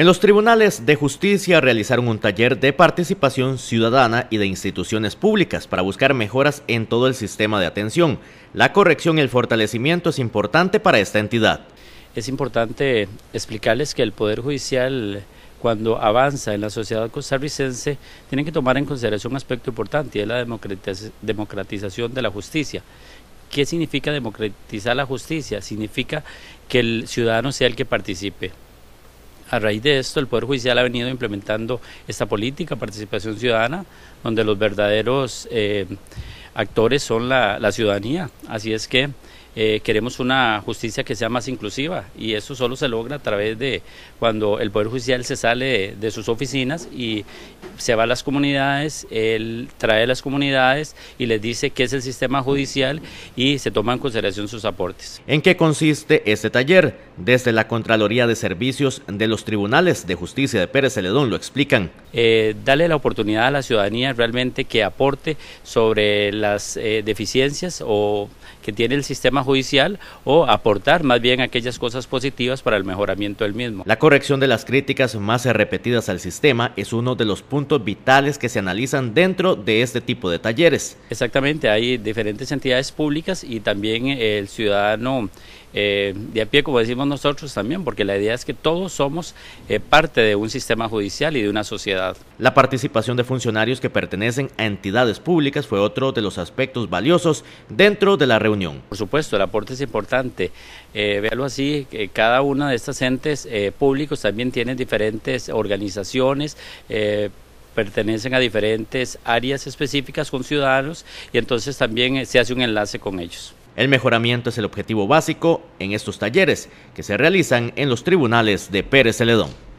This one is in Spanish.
En los tribunales de justicia realizaron un taller de participación ciudadana y de instituciones públicas para buscar mejoras en todo el sistema de atención. La corrección y el fortalecimiento es importante para esta entidad. Es importante explicarles que el Poder Judicial cuando avanza en la sociedad costarricense, tiene que tomar en consideración un aspecto importante y es la democratización de la justicia. ¿Qué significa democratizar la justicia? Significa que el ciudadano sea el que participe, a raíz de esto, el Poder Judicial ha venido implementando esta política, participación ciudadana, donde los verdaderos eh, actores son la, la ciudadanía. Así es que eh, queremos una justicia que sea más inclusiva y eso solo se logra a través de cuando el Poder Judicial se sale de, sus oficinas y se va a las comunidades, él trae a las comunidades y les dice qué es el sistema judicial y se toma en consideración sus aportes. ¿En qué consiste este taller? Desde la Contraloría de Servicios de los Tribunales de Justicia de Pérez Celedón lo explican. Eh, dale la oportunidad a la ciudadanía realmente que aporte sobre las eh, deficiencias o que tiene el sistema judicial o aportar más bien aquellas cosas positivas para el mejoramiento del mismo. La corrección de las críticas más repetidas al sistema es uno de los puntos vitales que se analizan dentro de este tipo de talleres. Exactamente, hay diferentes entidades públicas y también el ciudadano eh, de a pie, como decimos nosotros también, porque la idea es que todos somos eh, parte de un sistema judicial y de una sociedad. La participación de funcionarios que pertenecen a entidades públicas fue otro de los aspectos valiosos dentro de la reunión. Por supuesto, el aporte es importante. Eh, véalo así, cada una de estas entes eh, públicos también tiene diferentes organizaciones eh, pertenecen a diferentes áreas específicas con ciudadanos y entonces también se hace un enlace con ellos. El mejoramiento es el objetivo básico en estos talleres que se realizan en los tribunales de Pérez Celedón.